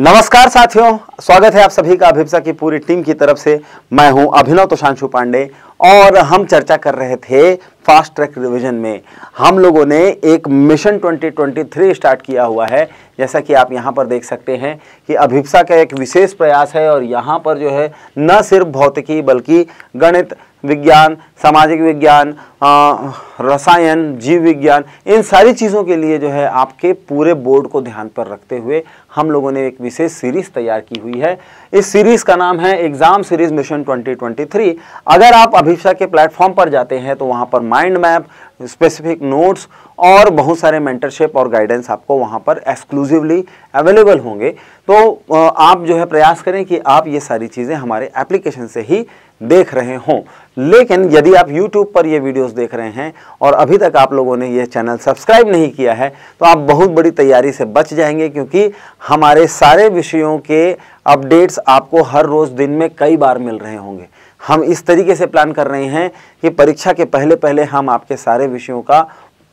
नमस्कार साथियों स्वागत है आप सभी का अभिप्सा की पूरी टीम की तरफ से मैं हूं अभिनव तोशांशु पांडे और हम चर्चा कर रहे थे फास्ट ट्रैक रिवीजन में हम लोगों ने एक मिशन 2023 स्टार्ट किया हुआ है जैसा कि आप यहाँ पर देख सकते हैं कि अभिप्सा का एक विशेष प्रयास है और यहाँ पर जो है न सिर्फ भौतिकी बल्कि गणित विज्ञान सामाजिक विज्ञान रसायन जीव विज्ञान इन सारी चीज़ों के लिए जो है आपके पूरे बोर्ड को ध्यान पर रखते हुए हम लोगों ने एक विशेष सीरीज तैयार की हुई है इस सीरीज का नाम है एग्जाम सीरीज मिशन 2023 अगर आप अभिषा के प्लेटफॉर्म पर जाते हैं तो वहां पर माइंड मैप स्पेसिफिक नोट्स और बहुत सारे मेंटरशिप और गाइडेंस आपको वहां पर एक्सक्लूसिवली अवेलेबल होंगे तो आप जो है प्रयास करें कि आप ये सारी चीज़ें हमारे एप्लीकेशन से ही देख रहे हों लेकिन यदि आप YouTube पर ये वीडियोस देख रहे हैं और अभी तक आप लोगों ने ये चैनल सब्सक्राइब नहीं किया है तो आप बहुत बड़ी तैयारी से बच जाएंगे क्योंकि हमारे सारे विषयों के अपडेट्स आपको हर रोज़ दिन में कई बार मिल रहे होंगे हम इस तरीके से प्लान कर रहे हैं कि परीक्षा के पहले पहले हम आपके सारे विषयों का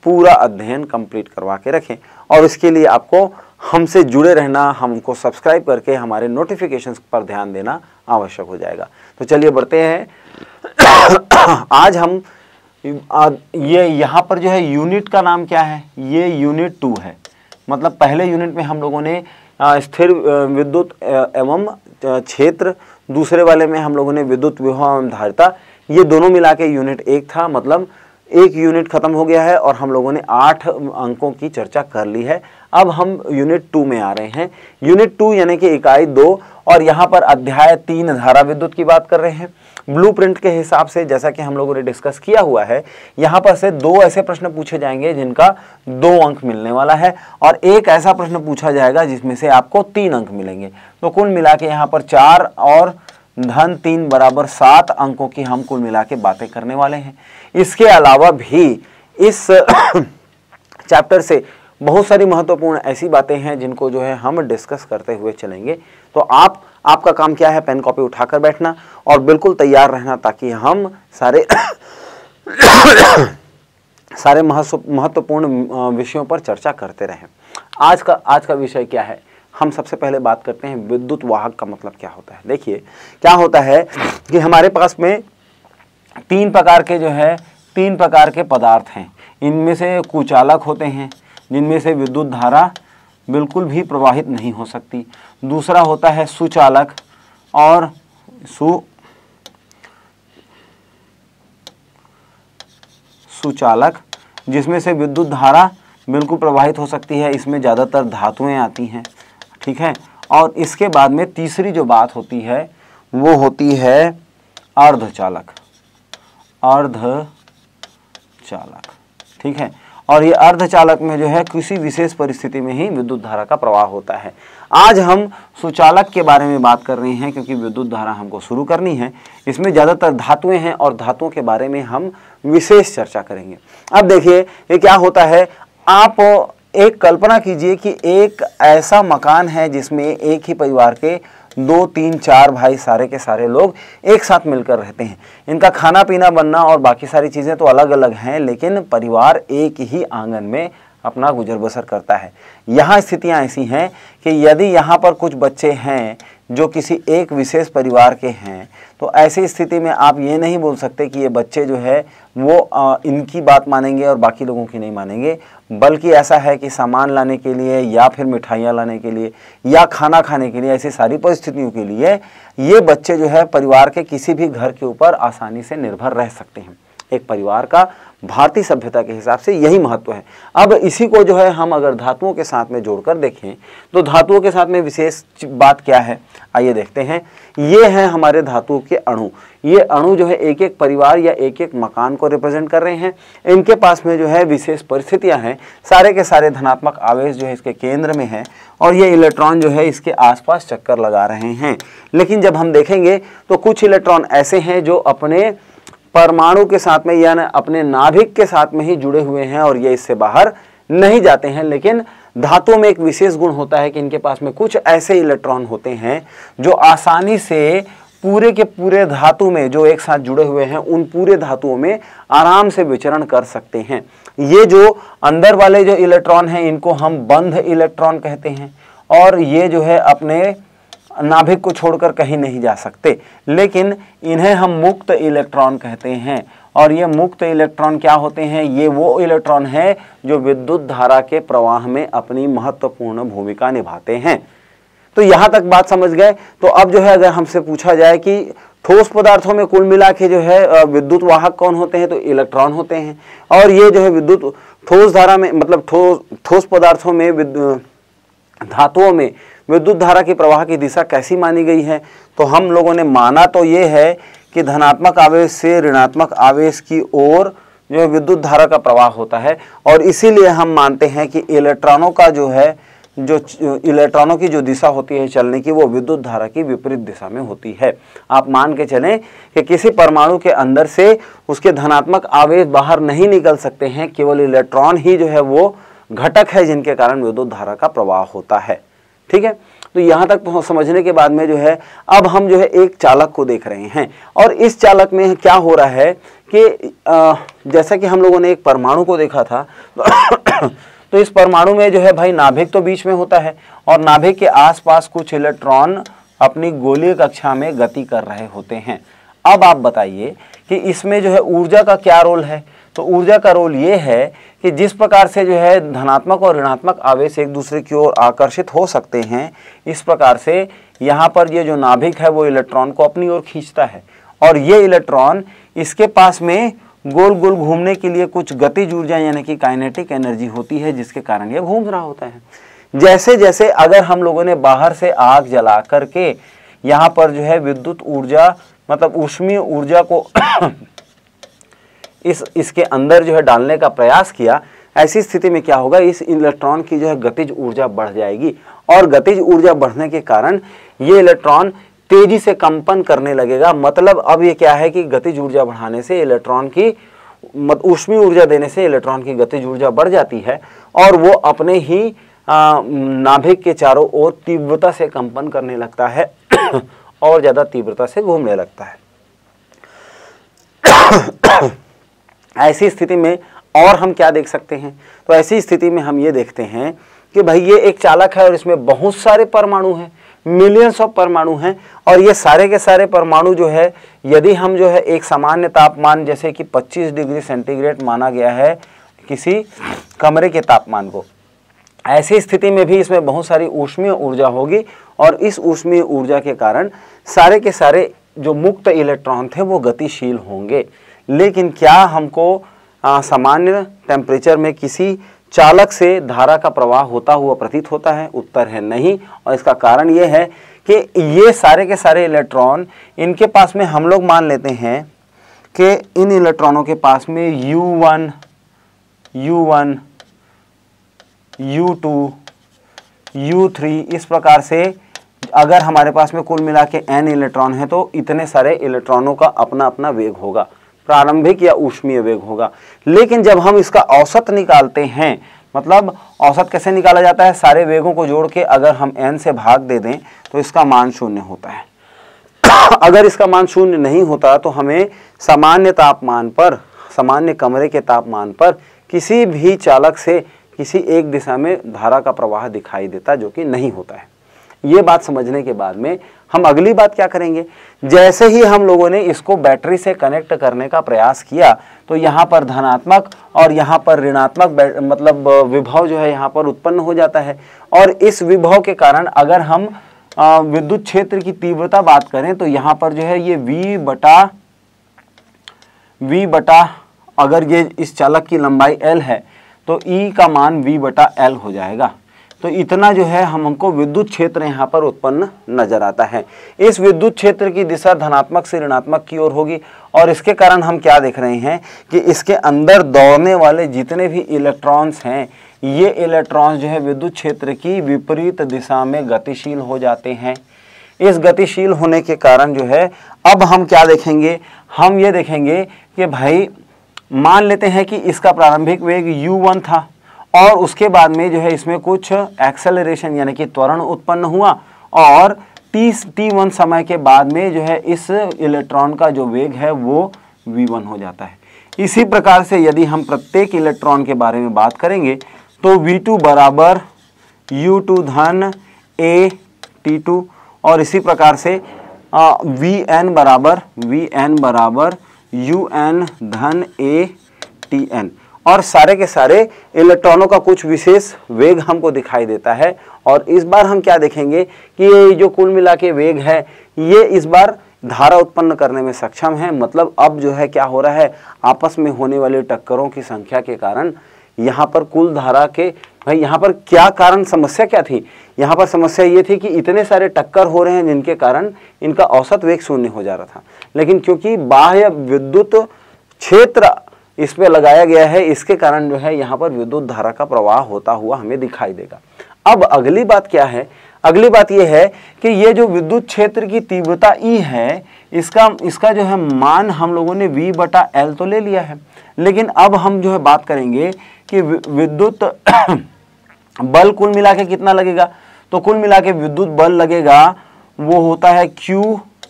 पूरा अध्ययन कंप्लीट करवा के रखें और इसके लिए आपको हमसे जुड़े रहना हमको सब्सक्राइब करके हमारे नोटिफिकेशंस पर ध्यान देना आवश्यक हो जाएगा तो चलिए बढ़ते हैं आज हम ये यहाँ पर जो है यूनिट का नाम क्या है ये यूनिट टू है मतलब पहले यूनिट में हम लोगों ने स्थिर विद्युत एवं क्षेत्र दूसरे वाले में हम लोगों ने विद्युत विभव एवं धारिता ये दोनों मिला के यूनिट एक था मतलब एक यूनिट खत्म हो गया है और हम लोगों ने आठ अंकों की चर्चा कर ली है अब हम यूनिट टू में आ रहे हैं यूनिट टू यानी कि इकाई दो और यहाँ पर अध्याय तीन धारा विद्युत की बात कर रहे हैं ब्लूप्रिंट के हिसाब से जैसा कि हम लोगों ने डिस्कस किया हुआ है यहाँ पर से दो ऐसे प्रश्न पूछे जाएंगे जिनका दो अंक मिलने वाला है और एक ऐसा प्रश्न पूछा जाएगा जिसमें से आपको तीन अंक मिलेंगे तो कुल मिला के यहाँ पर चार और धन तीन बराबर सात अंकों की हम कुल मिला के बातें करने वाले हैं इसके अलावा भी इस चैप्टर से बहुत सारी महत्वपूर्ण ऐसी बातें हैं जिनको जो है हम डिस्कस करते हुए चलेंगे तो आप आपका काम क्या है पेन कॉपी उठाकर बैठना और बिल्कुल तैयार रहना ताकि हम सारे सारे महत्वपूर्ण विषयों पर चर्चा करते रहें आज का आज का विषय क्या है हम सबसे पहले बात करते हैं विद्युत वाहक का मतलब क्या होता है देखिए क्या होता है कि हमारे पास में तीन प्रकार के जो है तीन प्रकार के पदार्थ हैं इनमें से कुचालक होते हैं जिनमें से विद्युत धारा बिल्कुल भी प्रवाहित नहीं हो सकती दूसरा होता है सुचालक और सु सुचालक जिसमें से विद्युत धारा बिल्कुल प्रवाहित हो सकती है इसमें ज़्यादातर धातुएं आती हैं ठीक है और इसके बाद में तीसरी जो बात होती है वो होती है अर्धचालक अर्धचालक ठीक है और ये अर्धचालक में जो है किसी विशेष परिस्थिति में ही विद्युत धारा का प्रवाह होता है आज हम सुचालक के बारे में बात कर रहे हैं क्योंकि विद्युत धारा हमको शुरू करनी है इसमें ज़्यादातर धातुएं हैं और धातुओं के बारे में हम विशेष चर्चा करेंगे अब देखिए ये क्या होता है आप एक कल्पना कीजिए कि एक ऐसा मकान है जिसमें एक ही परिवार के दो तीन चार भाई सारे के सारे लोग एक साथ मिलकर रहते हैं इनका खाना पीना बनना और बाकी सारी चीज़ें तो अलग अलग हैं लेकिन परिवार एक ही आंगन में अपना गुजर बसर करता है यहाँ स्थितियाँ ऐसी हैं कि यदि यहाँ पर कुछ बच्चे हैं जो किसी एक विशेष परिवार के हैं तो ऐसी स्थिति में आप ये नहीं बोल सकते कि ये बच्चे जो है वो आ, इनकी बात मानेंगे और बाकी लोगों की नहीं मानेंगे बल्कि ऐसा है कि सामान लाने के लिए या फिर मिठाइयाँ लाने के लिए या खाना खाने के लिए ऐसी सारी परिस्थितियों के लिए ये बच्चे जो है परिवार के किसी भी घर के ऊपर आसानी से निर्भर रह सकते हैं एक परिवार का भारतीय सभ्यता के हिसाब से यही महत्व है अब इसी को जो है हम अगर धातुओं के साथ में जोड़कर देखें तो धातुओं के साथ में विशेष बात क्या है आइए देखते हैं ये है हमारे धातुओं के अणु ये अणु जो है एक एक परिवार या एक एक मकान को रिप्रेजेंट कर रहे हैं इनके पास में जो है विशेष परिस्थितियां हैं सारे के सारे धनात्मक आवेश जो है इसके केंद्र में है और ये इलेक्ट्रॉन जो है इसके आसपास चक्कर लगा रहे हैं लेकिन जब हम देखेंगे तो कुछ इलेक्ट्रॉन ऐसे हैं जो अपने परमाणु के साथ में यानी अपने नाभिक के साथ में ही जुड़े हुए हैं और ये इससे बाहर नहीं जाते हैं लेकिन धातुओं में एक विशेष गुण होता है कि इनके पास में कुछ ऐसे इलेक्ट्रॉन होते हैं जो आसानी से पूरे के पूरे धातु में जो एक साथ जुड़े हुए हैं उन पूरे धातुओं में आराम से विचरण कर सकते हैं ये जो अंदर वाले जो इलेक्ट्रॉन हैं इनको हम बंध इलेक्ट्रॉन कहते हैं और ये जो है अपने नाभिक को छोड़कर कहीं नहीं जा सकते लेकिन इन्हें हम मुक्त इलेक्ट्रॉन कहते हैं और ये मुक्त इलेक्ट्रॉन क्या होते हैं ये वो इलेक्ट्रॉन हैं जो विद्युत धारा के प्रवाह में अपनी महत्वपूर्ण भूमिका निभाते हैं तो यहाँ तक बात समझ गए तो अब जो है अगर हमसे पूछा जाए कि ठोस पदार्थों में कुल मिला के जो है विद्युत वाहक कौन होते हैं तो इलेक्ट्रॉन होते हैं और ये जो है विद्युत ठोस धारा में मतलब ठोस ठोस पदार्थों में धातुओं में विद्युत धारा की प्रवाह की दिशा कैसी मानी गई है तो हम लोगों ने माना तो ये है कि धनात्मक आवेश से ऋणात्मक आवेश की ओर जो है विद्युत धारा का प्रवाह होता है और इसीलिए हम मानते हैं कि इलेक्ट्रॉनों का जो है जो इलेक्ट्रॉनों की जो दिशा होती है चलने की वो विद्युत धारा की विपरीत दिशा में होती है आप मान के चलें कि किसी परमाणु के अंदर से उसके धनात्मक आवेश बाहर नहीं निकल सकते हैं केवल इलेक्ट्रॉन ही जो है वो घटक है जिनके कारण विद्युत धारा का प्रवाह होता है ठीक है तो यहाँ तक समझने के बाद में जो है अब हम जो है एक चालक को देख रहे हैं और इस चालक में क्या हो रहा है कि जैसा कि हम लोगों ने एक परमाणु को देखा था तो, तो इस परमाणु में जो है भाई नाभिक तो बीच में होता है और नाभिक के आसपास कुछ इलेक्ट्रॉन अपनी गोलीय कक्षा में गति कर रहे होते हैं अब आप बताइए कि इसमें जो है ऊर्जा का क्या रोल है तो ऊर्जा का रोल ये है कि जिस प्रकार से जो है धनात्मक और ऋणात्मक आवेश एक दूसरे की ओर आकर्षित हो सकते हैं इस प्रकार से यहाँ पर ये जो नाभिक है वो इलेक्ट्रॉन को अपनी ओर खींचता है और ये इलेक्ट्रॉन इसके पास में गोल गोल घूमने के लिए कुछ गतिज ऊर्जा यानी कि काइनेटिक एनर्जी होती है जिसके कारण ये घूम रहा होता है जैसे जैसे अगर हम लोगों ने बाहर से आग जला करके यहाँ पर जो है विद्युत ऊर्जा मतलब उष्मीय ऊर्जा को इस इसके अंदर जो है डालने का प्रयास किया ऐसी स्थिति में क्या होगा इस इलेक्ट्रॉन की जो है गतिज ऊर्जा बढ़ जाएगी और गतिज ऊर्जा बढ़ने के कारण ये इलेक्ट्रॉन तेजी से कंपन करने लगेगा मतलब अब ये क्या है कि गतिज ऊर्जा बढ़ाने से इलेक्ट्रॉन की ऊष्मी ऊर्जा देने से इलेक्ट्रॉन की गतिज ऊर्जा बढ़ जाती है और वो अपने ही नाभिक के चारों ओर तीव्रता से कंपन करने लगता है और ज़्यादा तीव्रता से घूमने लगता है ऐसी स्थिति में और हम क्या देख सकते हैं तो ऐसी स्थिति में हम ये देखते हैं कि भाई ये एक चालक है और इसमें बहुत सारे परमाणु हैं मिलियंस ऑफ परमाणु हैं और ये सारे के सारे परमाणु जो है यदि हम जो है एक सामान्य तापमान जैसे कि 25 डिग्री सेंटीग्रेड माना गया है किसी कमरे के तापमान को ऐसी स्थिति में भी इसमें बहुत सारी ऊष्मीय ऊर्जा होगी और इस ऊष्मीय ऊर्जा के कारण सारे के सारे जो मुक्त इलेक्ट्रॉन थे वो गतिशील होंगे लेकिन क्या हमको सामान्य टेम्परेचर में किसी चालक से धारा का प्रवाह होता हुआ प्रतीत होता है उत्तर है नहीं और इसका कारण ये है कि ये सारे के सारे इलेक्ट्रॉन इनके पास में हम लोग मान लेते हैं कि इन इलेक्ट्रॉनों के पास में U1, U1, U2, U3 इस प्रकार से अगर हमारे पास में कुल मिला के एन इलेक्ट्रॉन है तो इतने सारे इलेक्ट्रॉनों का अपना अपना वेग होगा प्रारंभिक या ऊष्मीय वेग होगा लेकिन जब हम इसका औसत निकालते हैं मतलब औसत कैसे निकाला जाता है सारे वेगों को जोड़ के अगर हम एन से भाग दे दें तो इसका मान शून्य होता है अगर इसका मान शून्य नहीं होता तो हमें सामान्य तापमान पर सामान्य कमरे के तापमान पर किसी भी चालक से किसी एक दिशा में धारा का प्रवाह दिखाई देता जो कि नहीं होता है ये बात समझने के बाद में हम अगली बात क्या करेंगे जैसे ही हम लोगों ने इसको बैटरी से कनेक्ट करने का प्रयास किया तो यहाँ पर धनात्मक और यहाँ पर ऋणात्मक मतलब विभव जो है यहाँ पर उत्पन्न हो जाता है और इस विभव के कारण अगर हम विद्युत क्षेत्र की तीव्रता बात करें तो यहाँ पर जो है ये वी बटा वी बटा अगर ये इस चालक की लंबाई L है तो E का मान V बटा एल हो जाएगा तो इतना जो है हम हमको विद्युत क्षेत्र यहाँ पर उत्पन्न नजर आता है इस विद्युत क्षेत्र की दिशा धनात्मक से ऋणात्मक की ओर होगी और इसके कारण हम क्या देख रहे हैं कि इसके अंदर दौड़ने वाले जितने भी इलेक्ट्रॉन्स हैं ये इलेक्ट्रॉन्स जो है विद्युत क्षेत्र की विपरीत दिशा में गतिशील हो जाते हैं इस गतिशील होने के कारण जो है अब हम क्या देखेंगे हम ये देखेंगे कि भाई मान लेते हैं कि इसका प्रारंभिक वेग यू था और उसके बाद में जो है इसमें कुछ एक्सेलरेशन यानी कि त्वरण उत्पन्न हुआ और टी टी वन समय के बाद में जो है इस इलेक्ट्रॉन का जो वेग है वो वी वन हो जाता है इसी प्रकार से यदि हम प्रत्येक इलेक्ट्रॉन के बारे में बात करेंगे तो वी टू बराबर यू टू धन ए टी टू और इसी प्रकार से वी एन बराबर वी एन बराबर यू एन धन ए टी एन और सारे के सारे इलेक्ट्रॉनों का कुछ विशेष वेग हमको दिखाई देता है और इस बार हम क्या देखेंगे कि ये जो कुल मिला के वेग है ये इस बार धारा उत्पन्न करने में सक्षम है मतलब अब जो है क्या हो रहा है आपस में होने वाले टक्करों की संख्या के कारण यहाँ पर कुल धारा के भाई यहाँ पर क्या कारण समस्या क्या थी यहाँ पर समस्या ये थी कि इतने सारे टक्कर हो रहे हैं जिनके कारण इनका औसत वेग शून्य हो जा रहा था लेकिन क्योंकि बाह्य विद्युत क्षेत्र इस पर लगाया गया है इसके कारण जो है यहाँ पर विद्युत धारा का प्रवाह होता हुआ हमें दिखाई देगा अब अगली बात क्या है अगली बात यह है कि ये जो विद्युत क्षेत्र की तीव्रता ई e है इसका इसका जो है मान हम लोगों ने वी बटा एल तो ले लिया है लेकिन अब हम जो है बात करेंगे कि विद्युत बल कुल मिला के कितना लगेगा तो कुल मिला के विद्युत बल लगेगा वो होता है क्यू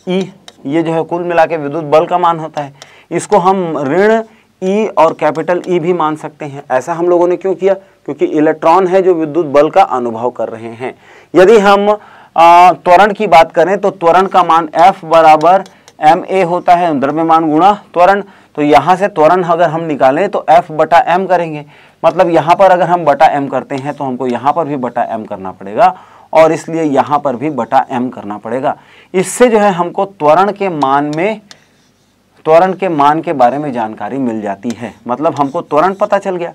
ई e, ये जो है कुल मिला के विद्युत बल का मान होता है इसको हम ऋण ई e और कैपिटल ई e भी मान सकते हैं ऐसा हम लोगों ने क्यों किया क्योंकि इलेक्ट्रॉन है जो विद्युत बल का अनुभव कर रहे हैं यदि हम त्वरण की बात करें तो त्वरण का मान एफ बराबर एम ए होता है द्रव्यमान गुणा त्वरण तो यहाँ से त्वरण अगर हम निकालें तो एफ बटा एम करेंगे मतलब यहाँ पर अगर हम बटा एम करते हैं तो हमको यहाँ पर भी बटा एम करना पड़ेगा और इसलिए यहाँ पर भी बटा एम करना पड़ेगा इससे जो है हमको त्वरण के मान में त्वरण के मान के बारे में जानकारी मिल जाती है मतलब हमको त्वरण पता चल गया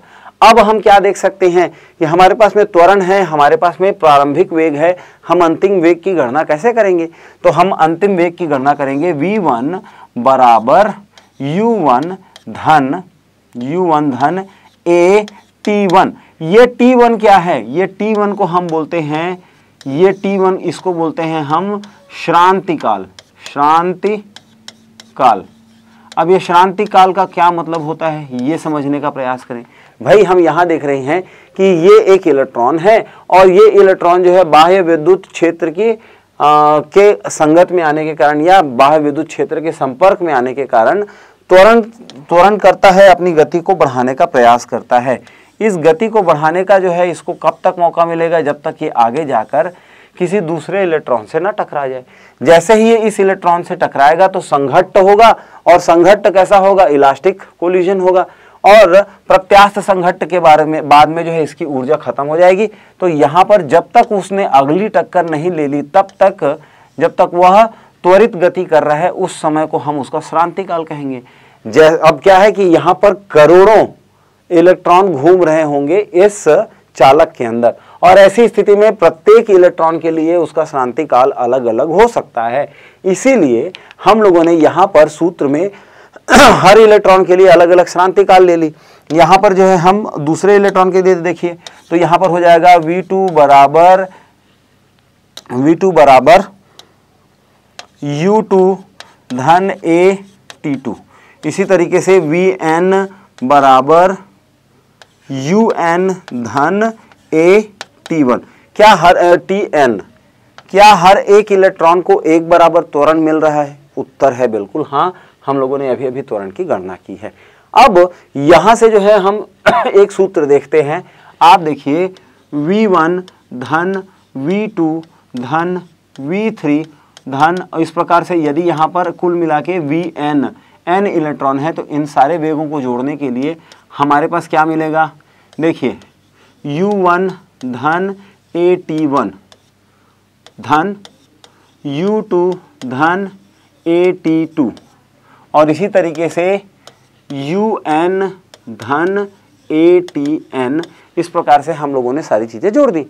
अब हम क्या देख सकते हैं कि हमारे पास में त्वरण है हमारे पास में प्रारंभिक वेग है हम अंतिम वेग की गणना कैसे करेंगे तो हम अंतिम वेग की गणना करेंगे v1 बराबर u1 धन u1 धन a t1 ये t1 क्या है ये t1 को हम बोलते हैं ये t1 इसको बोलते हैं हम श्रांति काल श्रांति काल अब ये शांति काल का क्या मतलब होता है ये समझने का प्रयास करें भाई हम यहाँ देख रहे हैं कि ये एक इलेक्ट्रॉन है और ये इलेक्ट्रॉन जो है बाह्य विद्युत क्षेत्र की आ, के संगत में आने के कारण या बाह्य विद्युत क्षेत्र के संपर्क में आने के कारण त्वरण त्वरण करता है अपनी गति को बढ़ाने का प्रयास करता है इस गति को बढ़ाने का जो है इसको कब तक मौका मिलेगा जब तक ये आगे जाकर किसी दूसरे इलेक्ट्रॉन से ना टकरा जाए जैसे ही ये इस इलेक्ट्रॉन से टकराएगा तो संघट्ट होगा और संघट्ट कैसा होगा इलास्टिक कोलिजन होगा और प्रत्यास्थ संघट्ट के बारे में बाद में जो है इसकी ऊर्जा खत्म हो जाएगी तो यहाँ पर जब तक उसने अगली टक्कर नहीं ले ली तब तक जब तक वह त्वरित गति कर रहा है उस समय को हम उसका श्रांति काल कहेंगे जै अब क्या है कि यहाँ पर करोड़ों इलेक्ट्रॉन घूम रहे होंगे इस चालक के अंदर और ऐसी स्थिति में प्रत्येक इलेक्ट्रॉन के लिए उसका श्रांति काल अलग अलग हो सकता है इसीलिए हम लोगों ने यहाँ पर सूत्र में हर इलेक्ट्रॉन के लिए अलग अलग श्रांति काल ले ली यहाँ पर जो है हम दूसरे इलेक्ट्रॉन के लिए देखिए तो यहाँ पर हो जाएगा वी टू बराबर वी टू बराबर यू टू धन ए टी टू इसी तरीके से वी एन बराबर यू एन धन ए टी वन क्या हर टी एन क्या हर एक इलेक्ट्रॉन को एक बराबर त्वरण मिल रहा है उत्तर है बिल्कुल हाँ हम लोगों ने अभी अभी त्वरण की गणना की है अब यहां से जो है हम एक सूत्र देखते हैं आप देखिए V1 धन V2 धन V3 धन इस प्रकार से यदि यहां पर कुल मिला के वी एन एन इलेक्ट्रॉन है तो इन सारे वेगों को जोड़ने के लिए हमारे पास क्या मिलेगा देखिए U1 धन ए टी वन धन यू टू धन ए टी टू और इसी तरीके से यू एन धन ए टी एन इस प्रकार से हम लोगों ने सारी चीज़ें जोड़ दी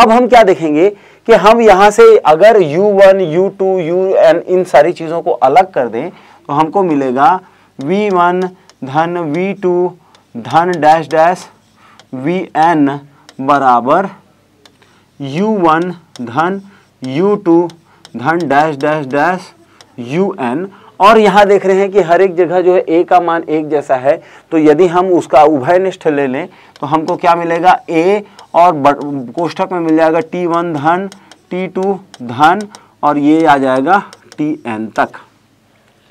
अब हम क्या देखेंगे कि हम यहाँ से अगर U1, U2, UN इन सारी चीज़ों को अलग कर दें तो हमको मिलेगा V1 धन V2 धन डैश डैश VN बराबर यू वन धन यू टू धन dash dash dash u n और यहाँ देख रहे हैं कि हर एक जगह जो है ए का मान एक जैसा है तो यदि हम उसका उभयनिष्ठ ले लें तो हमको क्या मिलेगा ए और कोष्ठक में मिल जाएगा टी वन धन टी टू धन और ये आ जाएगा टी एन तक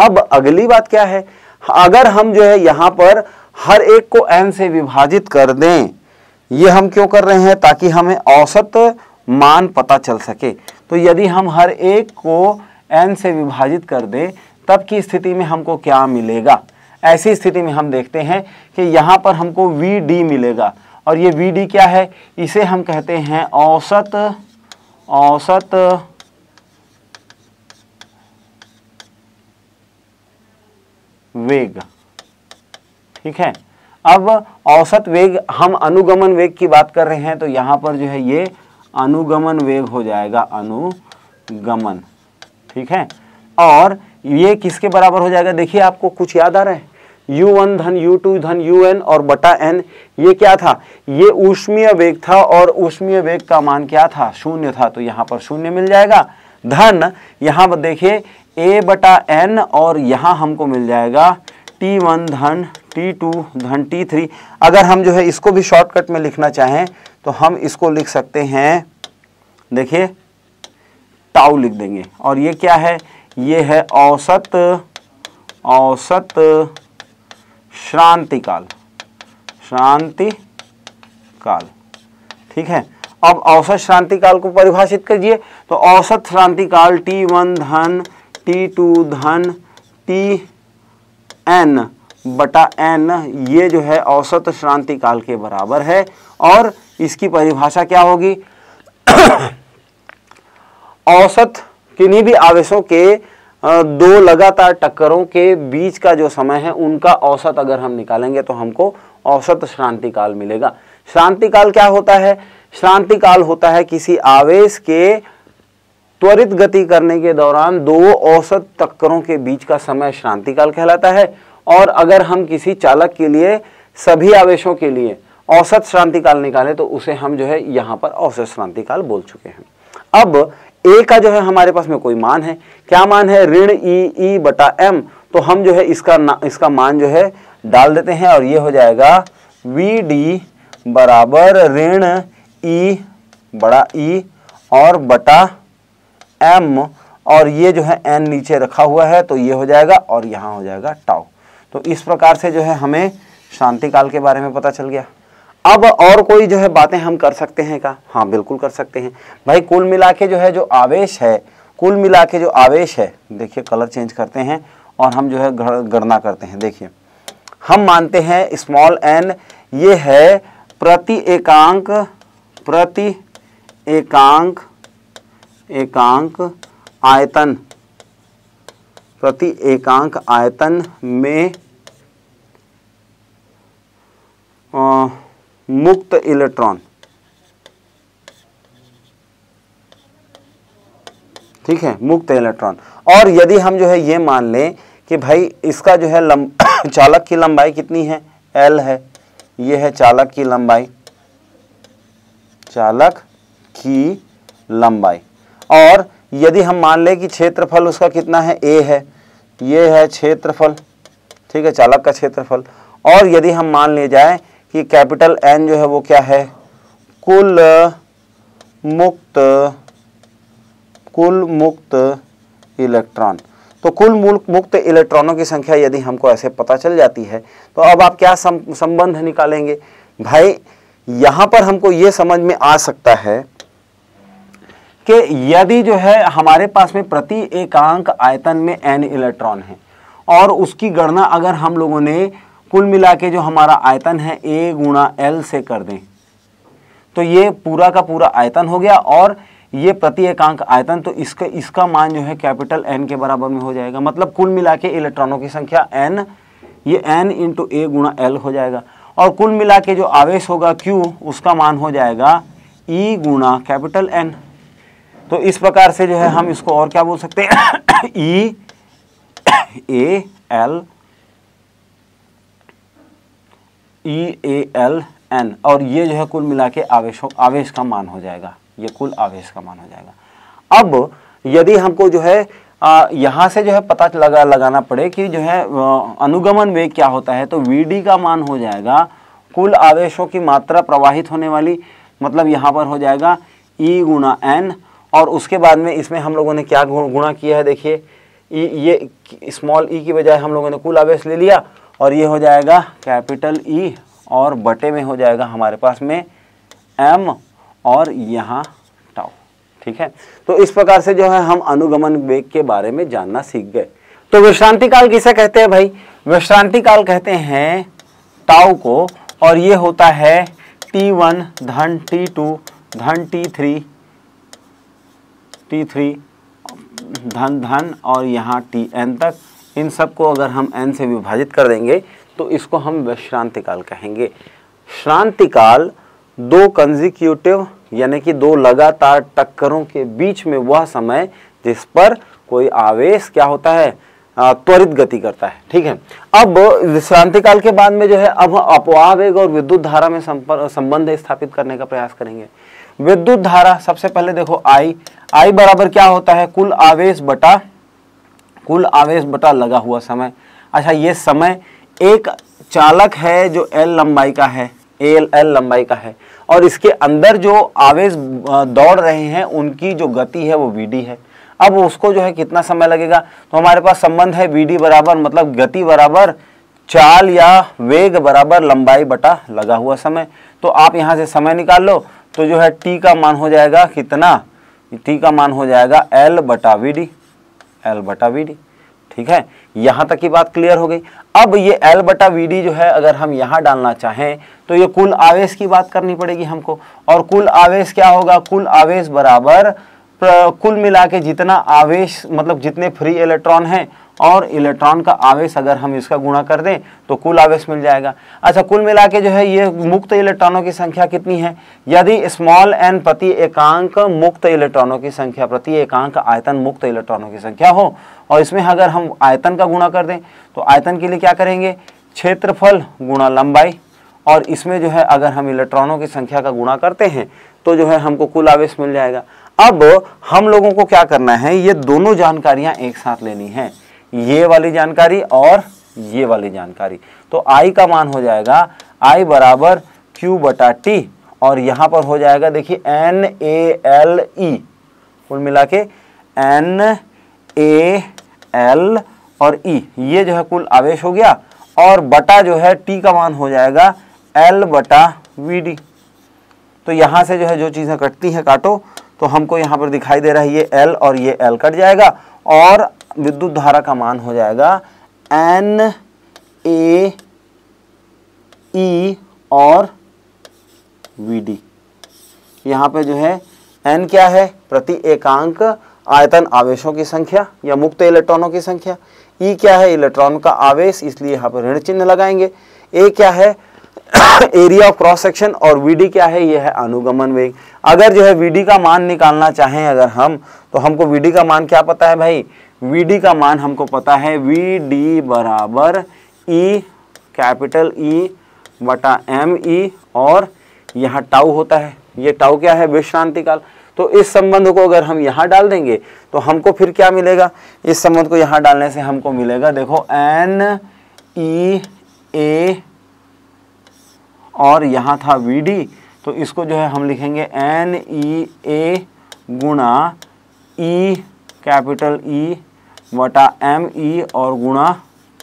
अब अगली बात क्या है अगर हम जो है यहाँ पर हर एक को एन से विभाजित कर दें ये हम क्यों कर रहे हैं ताकि हमें औसत मान पता चल सके तो यदि हम हर एक को n से विभाजित कर दें तब की स्थिति में हमको क्या मिलेगा ऐसी स्थिति में हम देखते हैं कि यहाँ पर हमको वी डी मिलेगा और ये वी डी क्या है इसे हम कहते हैं औसत औसत वेग ठीक है अब औसत वेग हम अनुगमन वेग की बात कर रहे हैं तो यहाँ पर जो है ये अनुगमन वेग हो जाएगा अनुगमन ठीक है और ये किसके बराबर हो जाएगा देखिए आपको कुछ याद आ रहा है यू वन धन यू टू धन यू एन और बटा एन ये क्या था ये ऊष्मीय वेग था और ऊष्मीय वेग का मान क्या था शून्य था तो यहाँ पर शून्य मिल जाएगा धन यहाँ पर देखिए ए बटा एन और यहाँ हमको मिल जाएगा टी वन धन टी टू धन टी थ्री अगर हम जो है इसको भी शॉर्टकट में लिखना चाहें तो हम इसको लिख सकते हैं देखिए टाउ लिख देंगे और ये क्या है ये है औसत औसत श्रांति काल श्रांति काल ठीक है अब औसत श्रांति काल को परिभाषित करिए तो औसत श्रांति काल टी वन धन टी टू धन टी एन बटा एन ये जो है औसत श्रांति काल के बराबर है और इसकी परिभाषा क्या होगी औसत किन्हीं भी आवेशों के दो लगातार टक्करों के बीच का जो समय है उनका औसत अगर हम निकालेंगे तो हमको औसत श्रांति काल मिलेगा श्रांति काल क्या होता है श्रांति काल होता है किसी आवेश के त्वरित गति करने के दौरान दो औसत टक्करों के बीच का समय श्रांति काल कहलाता है और अगर हम किसी चालक के लिए सभी आवेशों के लिए औसत श्रांति काल निकालें तो उसे हम जो है यहाँ पर औसत श्रांति काल बोल चुके हैं अब ए का जो है हमारे पास में कोई मान है क्या मान है ऋण ई e, ई e बटा एम तो हम जो है इसका इसका मान जो है डाल देते हैं और ये हो जाएगा वी डी बराबर ऋण ई e बड़ा ई और बटा एम और ये जो है एन नीचे रखा हुआ है तो ये हो जाएगा और यहाँ हो जाएगा टाओ तो इस प्रकार से जो है हमें शांति काल के बारे में पता चल गया अब और कोई जो है बातें हम कर सकते हैं का हाँ बिल्कुल कर सकते हैं भाई कुल मिला के जो है जो आवेश है कुल मिला के जो आवेश है देखिए कलर चेंज करते हैं और हम जो है गणना करते हैं देखिए हम मानते हैं स्मॉल एन ये है प्रति एकांक प्रति एकांक एकांक आयतन प्रति एकांक आयतन में आ, मुक्त इलेक्ट्रॉन ठीक है मुक्त इलेक्ट्रॉन और यदि हम जो है ये मान लें कि भाई इसका जो है लंब चालक की लंबाई कितनी है एल है ये है चालक की लंबाई चालक की लंबाई और यदि हम मान लें कि क्षेत्रफल उसका कितना है ए है ये है क्षेत्रफल ठीक है चालक का क्षेत्रफल और यदि हम मान ले जाए कि कैपिटल एन जो है वो क्या है कुल मुक्त कुल मुक्त इलेक्ट्रॉन तो कुल मुक्त इलेक्ट्रॉनों की संख्या यदि हमको ऐसे पता चल जाती है तो अब आप क्या संबंध निकालेंगे भाई यहाँ पर हमको ये समझ में आ सकता है कि यदि जो है हमारे पास में प्रति एकांक आयतन में एन इलेक्ट्रॉन है और उसकी गणना अगर हम लोगों ने कुल मिला के जो हमारा आयतन है ए गुणा एल से कर दें तो ये पूरा का पूरा आयतन हो गया और ये प्रति एकांक आयतन तो इसका इसका मान जो है कैपिटल एन के बराबर में हो जाएगा मतलब कुल मिला के इलेक्ट्रॉनों की संख्या एन ये एन इंटू ए गुणा एल हो जाएगा और कुल मिला के जो आवेश होगा क्यू उसका मान हो जाएगा ई e गुणा कैपिटल एन तो इस प्रकार से जो है हम इसको और क्या बोल सकते हैं e a l e a l n और ये जो है कुल मिला के आवेश आवेश का मान हो जाएगा ये कुल आवेश का मान हो जाएगा अब यदि हमको जो है यहां से जो है पता लगा लगाना पड़े कि जो है अनुगमन वेग क्या होता है तो वी का मान हो जाएगा कुल आवेशों की मात्रा प्रवाहित होने वाली मतलब यहां पर हो जाएगा ई e गुणा एन और उसके बाद में इसमें हम लोगों ने क्या गुणा किया है देखिए ये स्मॉल ई e की बजाय हम लोगों ने कुल आवेश ले लिया और ये हो जाएगा कैपिटल ई e और बटे में हो जाएगा हमारे पास में एम और यहाँ टाउ ठीक है तो इस प्रकार से जो है हम अनुगमन वेग के बारे में जानना सीख गए तो विश्रांति काल किसे कहते हैं भाई विश्रांति काल कहते हैं टाउ को और ये होता है टी वन धन टी टू धन टी थ्री टी थ्री धन धन और यहाँ टी एन तक इन सबको अगर हम एन से विभाजित कर देंगे तो इसको हम विश्रांतिकाल कहेंगे श्रांतिकाल दो कंजिक्यूटिव यानी कि दो लगातार टक्करों के बीच में वह समय जिस पर कोई आवेश क्या होता है त्वरित गति करता है ठीक है अब विश्रांतिकाल के बाद में जो है अब अपवाह वेग और विद्युत धारा में संबंध स्थापित करने का प्रयास करेंगे विद्युत धारा सबसे पहले देखो आई आई बराबर क्या होता है कुल आवेश बटा कुल आवेश बटा लगा हुआ समय अच्छा ये समय एक चालक है जो एल लंबाई का है एल एल लंबाई का है और इसके अंदर जो आवेश दौड़ रहे हैं उनकी जो गति है वो वी डी है अब उसको जो है कितना समय लगेगा तो हमारे पास संबंध है वी डी बराबर मतलब गति बराबर चाल या वेग बराबर लंबाई बटा लगा हुआ समय तो आप यहां से समय निकाल लो तो जो है टी का मान हो जाएगा कितना टी का मान हो जाएगा एल बटा वी डी एल बटा वी डी ठीक है यहां तक की बात क्लियर हो गई अब ये एल बटा वी डी जो है अगर हम यहां डालना चाहें तो ये कुल आवेश की बात करनी पड़ेगी हमको और कुल आवेश क्या होगा कुल आवेश बराबर कुल मिला के जितना आवेश मतलब जितने फ्री इलेक्ट्रॉन हैं और इलेक्ट्रॉन का आवेश अगर हम इसका गुणा कर दें तो कुल आवेश मिल जाएगा अच्छा कुल मिला के जो है ये मुक्त इलेक्ट्रॉनों की संख्या कितनी है यदि स्मॉल एन प्रति एकांक मुक्त इलेक्ट्रॉनों की संख्या प्रति एकांक आयतन मुक्त इलेक्ट्रॉनों की संख्या हो और इसमें अगर हम आयतन का गुणा कर दें तो आयतन के लिए क्या करेंगे क्षेत्रफल गुणा लंबाई और इसमें जो है अगर हम इलेक्ट्रॉनों की संख्या का गुणा करते हैं तो जो है हमको कुल आवेश मिल जाएगा अब हम लोगों को क्या करना है ये दोनों जानकारियां एक साथ लेनी है ये वाली जानकारी और ये वाली जानकारी तो आई का मान हो जाएगा आई बराबर क्यू बटा टी और यहां पर हो जाएगा देखिए एन ए एल ई कुल मिला के एन ए एल और ई e। ये जो है कुल आवेश हो गया और बटा जो है टी का मान हो जाएगा एल बटा वी डी तो यहां से जो है जो चीज़ें कटती हैं काटो तो हमको यहां पर दिखाई दे रहा है ये एल और ये एल कट जाएगा और विद्युत धारा का मान हो जाएगा एन ए ई और वी डी यहाँ पे जो है एन क्या है प्रति एकांक आयतन आवेशों की संख्या या मुक्त इलेक्ट्रॉनों की संख्या ई e क्या है इलेक्ट्रॉन का आवेश इसलिए यहाँ पर ऋण चिन्ह लगाएंगे ए क्या है एरिया ऑफ क्रॉस सेक्शन और वीडी क्या है यह है अनुगमन वेग अगर जो है वीडी का मान निकालना चाहें अगर हम तो हमको वीडी का मान क्या पता है भाई VD डी का मान हमको पता है वी डी बराबर ई कैपिटल ई बटा एम ई e और यहाँ टाउ होता है ये टाउ क्या है विश्रांति काल तो इस संबंध को अगर हम यहाँ डाल देंगे तो हमको फिर क्या मिलेगा इस संबंध को यहाँ डालने से हमको मिलेगा देखो एन ई ए और यहाँ था वी डी तो इसको जो है हम लिखेंगे एन ई ए गुणा ई कैपिटल ई वटा एम ई e और गुणा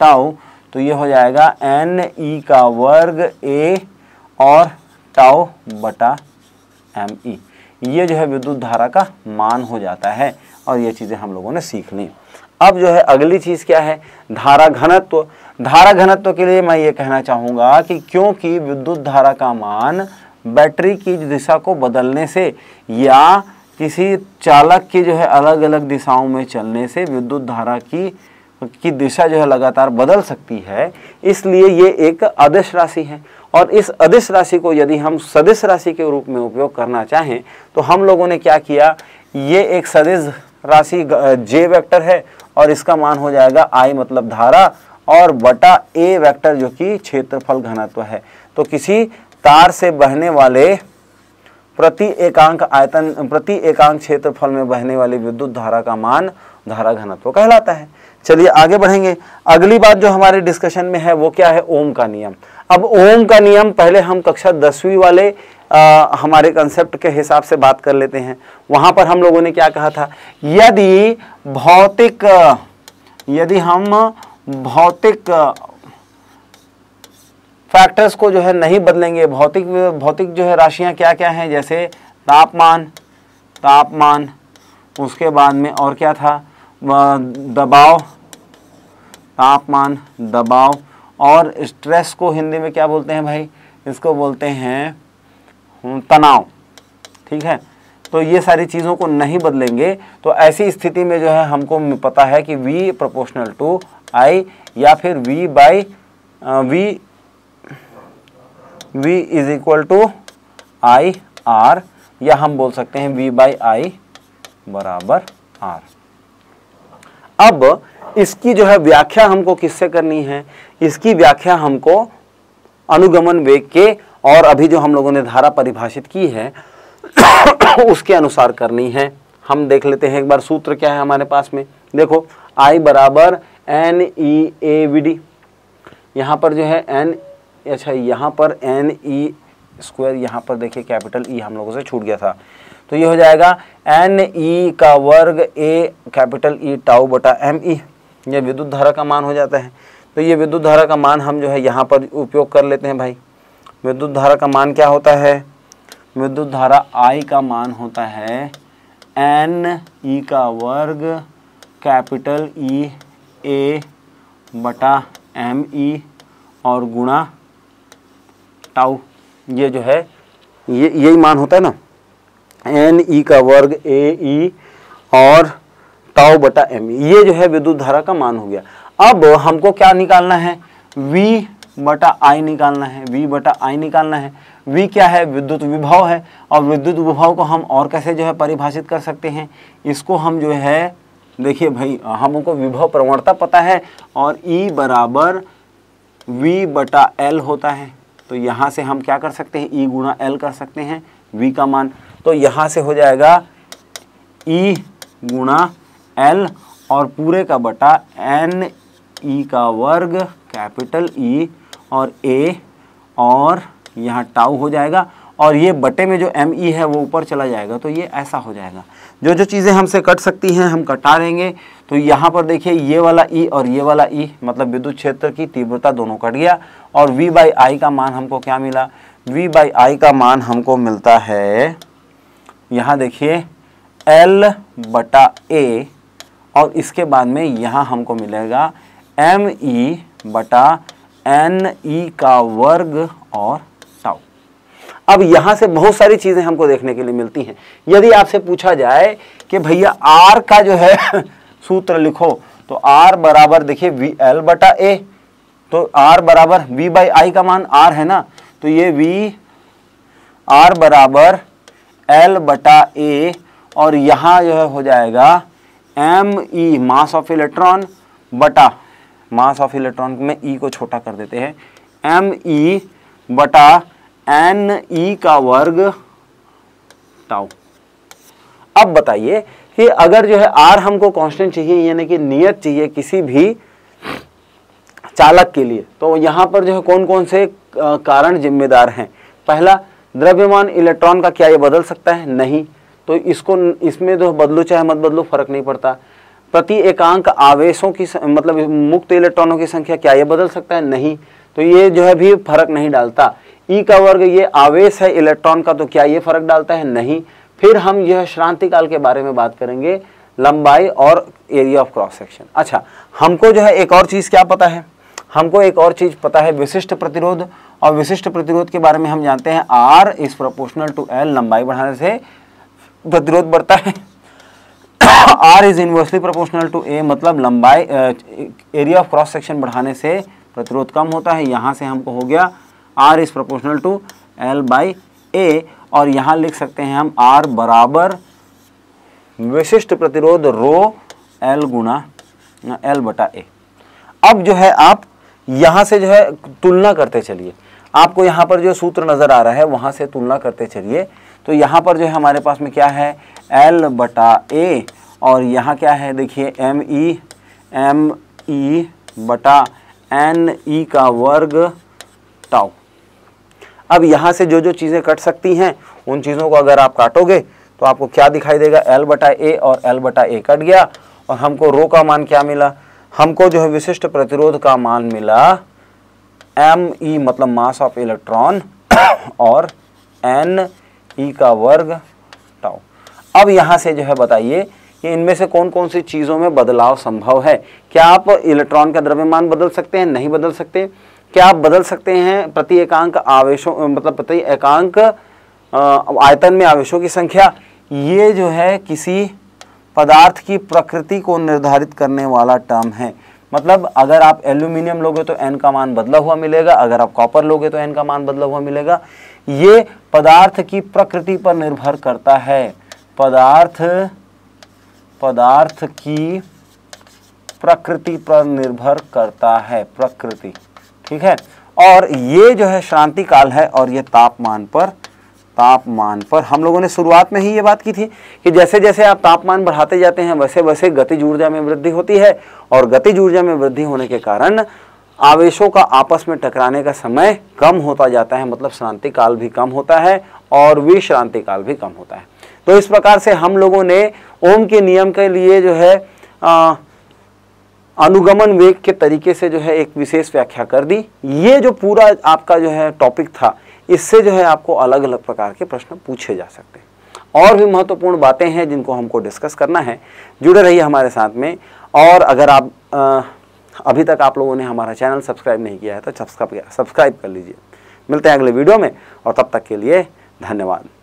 टाउ तो ये हो जाएगा एन ई e का वर्ग ए और टाउ बटा एम ई e। ये जो है विद्युत धारा का मान हो जाता है और ये चीज़ें हम लोगों ने सीख ली अब जो है अगली चीज़ क्या है धारा घनत्व धारा घनत्व के लिए मैं ये कहना चाहूँगा कि क्योंकि विद्युत धारा का मान बैटरी की दिशा को बदलने से या किसी चालक के जो है अलग अलग दिशाओं में चलने से विद्युत धारा की की दिशा जो है लगातार बदल सकती है इसलिए ये एक अदिश राशि है और इस अदिश राशि को यदि हम सदिश राशि के रूप में उपयोग करना चाहें तो हम लोगों ने क्या किया ये एक सदिश राशि जे वेक्टर है और इसका मान हो जाएगा आई मतलब धारा और बटा ए वेक्टर जो कि क्षेत्रफल घनत्व है तो किसी तार से बहने वाले प्रति एकांक आयतन प्रति एकांक क्षेत्रफल में बहने वाली विद्युत धारा का मान धारा घनत्व कहलाता है चलिए आगे बढ़ेंगे अगली बात जो हमारे डिस्कशन में है वो क्या है ओम का नियम अब ओम का नियम पहले हम कक्षा दसवीं वाले आ, हमारे कंसेप्ट के हिसाब से बात कर लेते हैं वहां पर हम लोगों ने क्या कहा था यदि भौतिक यदि हम भौतिक फैक्टर्स को जो है नहीं बदलेंगे भौतिक भौतिक जो है राशियाँ क्या क्या हैं जैसे तापमान तापमान उसके बाद में और क्या था दबाव तापमान दबाव और स्ट्रेस को हिंदी में क्या बोलते हैं भाई इसको बोलते हैं हम्म, तनाव ठीक है तो ये सारी चीज़ों को नहीं बदलेंगे तो ऐसी स्थिति में जो है हमको पता है कि वी प्रोपोर्शनल टू आई या फिर v by v v is equal to I r या हम बोल सकते हैं v बाई आई बराबर आर अब इसकी जो है व्याख्या हमको किससे करनी है इसकी व्याख्या हमको अनुगमन वेग के और अभी जो हम लोगों ने धारा परिभाषित की है उसके अनुसार करनी है हम देख लेते हैं एक बार सूत्र क्या है हमारे पास में देखो आई बराबर n e a v d यहाँ पर जो है एन अच्छा यहाँ पर एन ई स्क्वायर यहाँ पर देखिए कैपिटल ई e हम लोगों से छूट गया था तो ये हो जाएगा एन ई e का वर्ग ए कैपिटल ई टाउ बटा एम ई e। ये विद्युत धारा का मान हो जाता है तो ये विद्युत धारा का मान हम जो है यहाँ पर उपयोग कर लेते हैं भाई विद्युत धारा का मान क्या होता है विद्युत धारा आई का मान होता है एन ई का वर्ग कैपिटल ई ए बटा एम ई और गुणा टाउ ये जो है ये यही मान होता है ना एन ई का वर्ग ए ई और टाउ बटा एम ये जो है विद्युत धारा का मान हो गया अब हमको क्या निकालना है वी बटा आई निकालना है वी बटा आई निकालना है वी क्या है विद्युत विभव है और विद्युत विभव को हम और कैसे जो है परिभाषित कर सकते हैं इसको हम जो है देखिए भाई हमको विभव प्रवणता पता है और ई e बराबर वी बटा एल होता है तो यहाँ से हम क्या कर सकते हैं ई e गुणा एल कर सकते हैं वी का मान तो यहाँ से हो जाएगा ई e गुणा एल और पूरे का बटा एन ई e का वर्ग कैपिटल ई और ए और यहाँ टाउ हो जाएगा और ये बटे में जो एम ई है वो ऊपर चला जाएगा तो ये ऐसा हो जाएगा जो जो चीज़ें हमसे कट सकती हैं हम कटा देंगे तो यहाँ पर देखिए ये वाला ई e और ये वाला ई e, मतलब विद्युत क्षेत्र की तीव्रता दोनों कट गया और वी बाई आई का मान हमको क्या मिला वी बाई आई का मान हमको मिलता है यहाँ देखिए एल बटा ए और इसके बाद में यहाँ हमको मिलेगा एम ई e बटा एन ई का वर्ग और अब यहां से बहुत सारी चीज़ें हमको देखने के लिए मिलती हैं यदि आपसे पूछा जाए कि भैया आर का जो है सूत्र लिखो तो आर बराबर देखिए वी एल बटा ए तो आर बराबर वी बाई आई का मान आर है ना तो ये वी आर बराबर एल बटा ए और यहां जो है हो जाएगा m e mass of electron बटा मास ऑफ इलेक्ट्रॉन में ई e को छोटा कर देते हैं एम ई e बटा एन ई का वर्ग टाउ अब बताइए कि अगर जो है आर हमको कांस्टेंट चाहिए यानी कि नियत चाहिए किसी भी चालक के लिए तो यहां पर जो है कौन कौन से कारण जिम्मेदार हैं पहला द्रव्यमान इलेक्ट्रॉन का क्या ये बदल सकता है नहीं तो इसको इसमें जो बदलो चाहे मत बदलो फर्क नहीं पड़ता प्रति एकांक आवेशों की मतलब मुक्त इलेक्ट्रॉनों की संख्या क्या ये बदल सकता है नहीं तो ये जो है भी फर्क नहीं डालता ई e का वर्ग ये आवेश है इलेक्ट्रॉन का तो क्या ये फर्क डालता है नहीं फिर हम यह श्रांति काल के बारे में बात करेंगे लंबाई और एरिया ऑफ क्रॉस सेक्शन अच्छा हमको जो है एक और चीज़ क्या पता है हमको एक और चीज़ पता है विशिष्ट प्रतिरोध और विशिष्ट प्रतिरोध के बारे में हम जानते हैं r is proportional to l लंबाई बढ़ाने से प्रतिरोध बढ़ता है r is inversely proportional to a मतलब लंबाई एरिया ऑफ क्रॉस सेक्शन बढ़ाने से प्रतिरोध कम होता है यहाँ से हमको हो गया r is proportional to l by a और यहाँ लिख सकते हैं हम आर बराबर विशिष्ट प्रतिरोध रो एल गुणा एल बटा ए अब जो है आप यहाँ से जो है तुलना करते चलिए आपको यहाँ पर जो सूत्र नज़र आ रहा है वहाँ से तुलना करते चलिए तो यहाँ पर जो है हमारे पास में क्या है एल बटा ए और यहाँ क्या है देखिए एम ई एम ई बटा एन ई e का वर्ग टाउ अब यहाँ से जो जो चीज़ें कट सकती हैं उन चीज़ों को अगर आप काटोगे तो आपको क्या दिखाई देगा एल बटा ए और एल बटा ए कट गया और हमको रो का मान क्या मिला हमको जो है विशिष्ट प्रतिरोध का मान मिला एम ई मतलब मास ऑफ इलेक्ट्रॉन और एन ई e का वर्ग टाउ अब यहाँ से जो है बताइए कि इनमें से कौन कौन सी चीज़ों में बदलाव संभव है क्या आप इलेक्ट्रॉन का द्रव्यमान बदल सकते हैं नहीं बदल सकते क्या आप बदल सकते हैं प्रति एकांक आवेशों मतलब प्रति एकांक आयतन में आवेशों की संख्या ये जो है किसी पदार्थ की प्रकृति को निर्धारित करने वाला टर्म है मतलब अगर आप एल्यूमिनियम लोगे तो एन का मान बदला हुआ मिलेगा अगर आप कॉपर लोगे तो एन का मान बदला हुआ मिलेगा ये पदार्थ की प्रकृति पर निर्भर करता है पदार्थ पदार्थ की प्रकृति पर निर्भर करता है प्रकृति ठीक है और ये जो है शांति काल है और ये तापमान पर तापमान पर हम लोगों ने शुरुआत में ही ये बात की थी कि जैसे जैसे आप तापमान बढ़ाते जाते हैं वैसे वैसे गति ऊर्जा में वृद्धि होती है और गति ऊर्जा में वृद्धि होने के कारण आवेशों का आपस में टकराने का समय कम होता जाता है मतलब शांति काल भी कम होता है और विश्रांति काल भी कम होता है तो इस प्रकार से हम लोगों ने ओम के नियम के लिए जो है आ, अनुगमन वेग के तरीके से जो है एक विशेष व्याख्या कर दी ये जो पूरा आपका जो है टॉपिक था इससे जो है आपको अलग अलग प्रकार के प्रश्न पूछे जा सकते हैं और भी महत्वपूर्ण बातें हैं जिनको हमको डिस्कस करना है जुड़े रहिए हमारे साथ में और अगर आप आ, अभी तक आप लोगों ने हमारा चैनल सब्सक्राइब नहीं किया है तो सब्सक्राइब सब्सक्राइब कर लीजिए मिलते हैं अगले वीडियो में और तब तक के लिए धन्यवाद